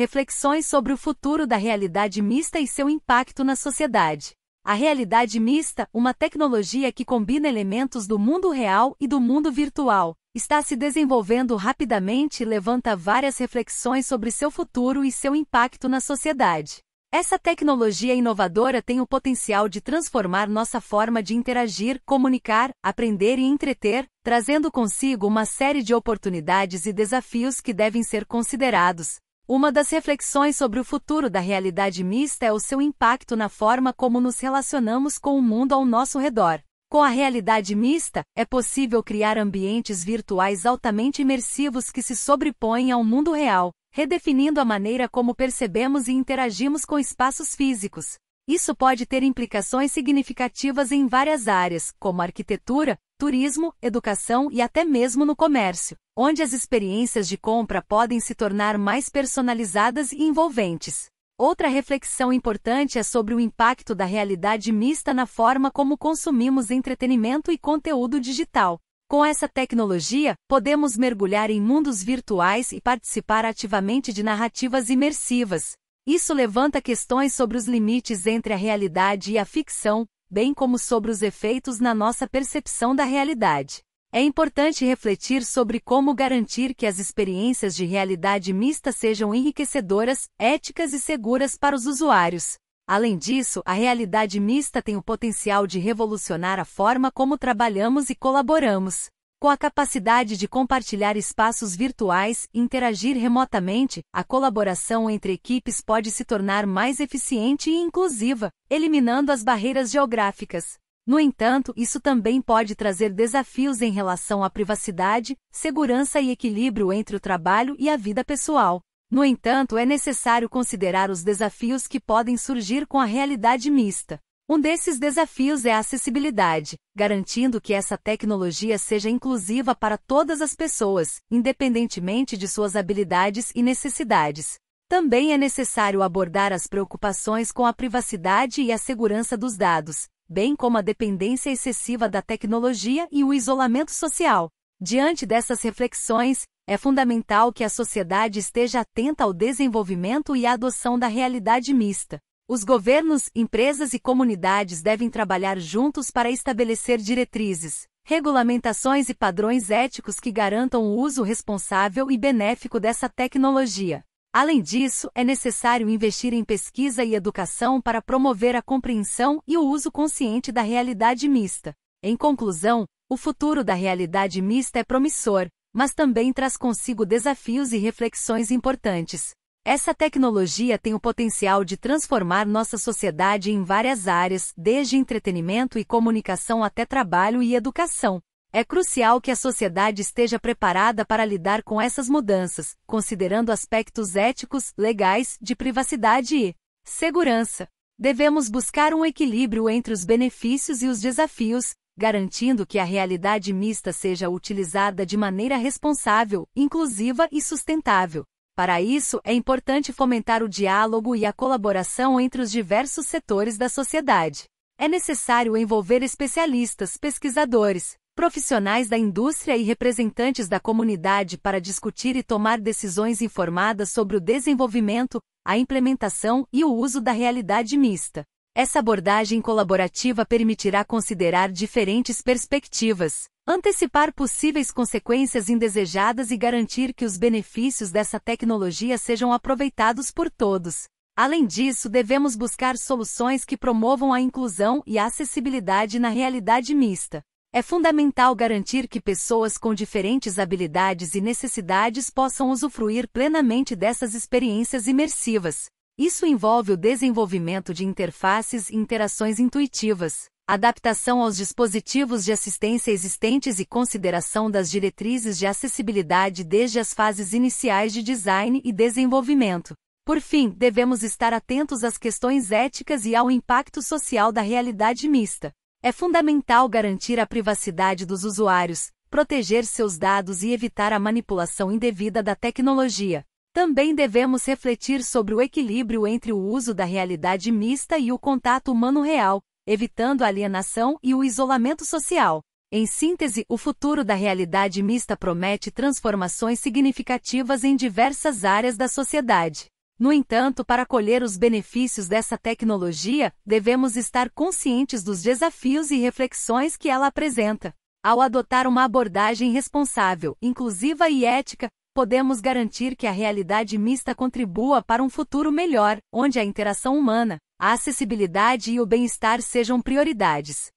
Reflexões sobre o futuro da realidade mista e seu impacto na sociedade. A realidade mista, uma tecnologia que combina elementos do mundo real e do mundo virtual, está se desenvolvendo rapidamente e levanta várias reflexões sobre seu futuro e seu impacto na sociedade. Essa tecnologia inovadora tem o potencial de transformar nossa forma de interagir, comunicar, aprender e entreter, trazendo consigo uma série de oportunidades e desafios que devem ser considerados, uma das reflexões sobre o futuro da realidade mista é o seu impacto na forma como nos relacionamos com o mundo ao nosso redor. Com a realidade mista, é possível criar ambientes virtuais altamente imersivos que se sobrepõem ao mundo real, redefinindo a maneira como percebemos e interagimos com espaços físicos. Isso pode ter implicações significativas em várias áreas, como arquitetura, turismo, educação e até mesmo no comércio, onde as experiências de compra podem se tornar mais personalizadas e envolventes. Outra reflexão importante é sobre o impacto da realidade mista na forma como consumimos entretenimento e conteúdo digital. Com essa tecnologia, podemos mergulhar em mundos virtuais e participar ativamente de narrativas imersivas, isso levanta questões sobre os limites entre a realidade e a ficção, bem como sobre os efeitos na nossa percepção da realidade. É importante refletir sobre como garantir que as experiências de realidade mista sejam enriquecedoras, éticas e seguras para os usuários. Além disso, a realidade mista tem o potencial de revolucionar a forma como trabalhamos e colaboramos. Com a capacidade de compartilhar espaços virtuais e interagir remotamente, a colaboração entre equipes pode se tornar mais eficiente e inclusiva, eliminando as barreiras geográficas. No entanto, isso também pode trazer desafios em relação à privacidade, segurança e equilíbrio entre o trabalho e a vida pessoal. No entanto, é necessário considerar os desafios que podem surgir com a realidade mista. Um desses desafios é a acessibilidade, garantindo que essa tecnologia seja inclusiva para todas as pessoas, independentemente de suas habilidades e necessidades. Também é necessário abordar as preocupações com a privacidade e a segurança dos dados, bem como a dependência excessiva da tecnologia e o isolamento social. Diante dessas reflexões, é fundamental que a sociedade esteja atenta ao desenvolvimento e à adoção da realidade mista, os governos, empresas e comunidades devem trabalhar juntos para estabelecer diretrizes, regulamentações e padrões éticos que garantam o uso responsável e benéfico dessa tecnologia. Além disso, é necessário investir em pesquisa e educação para promover a compreensão e o uso consciente da realidade mista. Em conclusão, o futuro da realidade mista é promissor, mas também traz consigo desafios e reflexões importantes. Essa tecnologia tem o potencial de transformar nossa sociedade em várias áreas, desde entretenimento e comunicação até trabalho e educação. É crucial que a sociedade esteja preparada para lidar com essas mudanças, considerando aspectos éticos, legais, de privacidade e segurança. Devemos buscar um equilíbrio entre os benefícios e os desafios, garantindo que a realidade mista seja utilizada de maneira responsável, inclusiva e sustentável. Para isso, é importante fomentar o diálogo e a colaboração entre os diversos setores da sociedade. É necessário envolver especialistas, pesquisadores, profissionais da indústria e representantes da comunidade para discutir e tomar decisões informadas sobre o desenvolvimento, a implementação e o uso da realidade mista. Essa abordagem colaborativa permitirá considerar diferentes perspectivas, antecipar possíveis consequências indesejadas e garantir que os benefícios dessa tecnologia sejam aproveitados por todos. Além disso, devemos buscar soluções que promovam a inclusão e a acessibilidade na realidade mista. É fundamental garantir que pessoas com diferentes habilidades e necessidades possam usufruir plenamente dessas experiências imersivas. Isso envolve o desenvolvimento de interfaces e interações intuitivas, adaptação aos dispositivos de assistência existentes e consideração das diretrizes de acessibilidade desde as fases iniciais de design e desenvolvimento. Por fim, devemos estar atentos às questões éticas e ao impacto social da realidade mista. É fundamental garantir a privacidade dos usuários, proteger seus dados e evitar a manipulação indevida da tecnologia. Também devemos refletir sobre o equilíbrio entre o uso da realidade mista e o contato humano real, evitando a alienação e o isolamento social. Em síntese, o futuro da realidade mista promete transformações significativas em diversas áreas da sociedade. No entanto, para colher os benefícios dessa tecnologia, devemos estar conscientes dos desafios e reflexões que ela apresenta. Ao adotar uma abordagem responsável, inclusiva e ética, podemos garantir que a realidade mista contribua para um futuro melhor, onde a interação humana, a acessibilidade e o bem-estar sejam prioridades.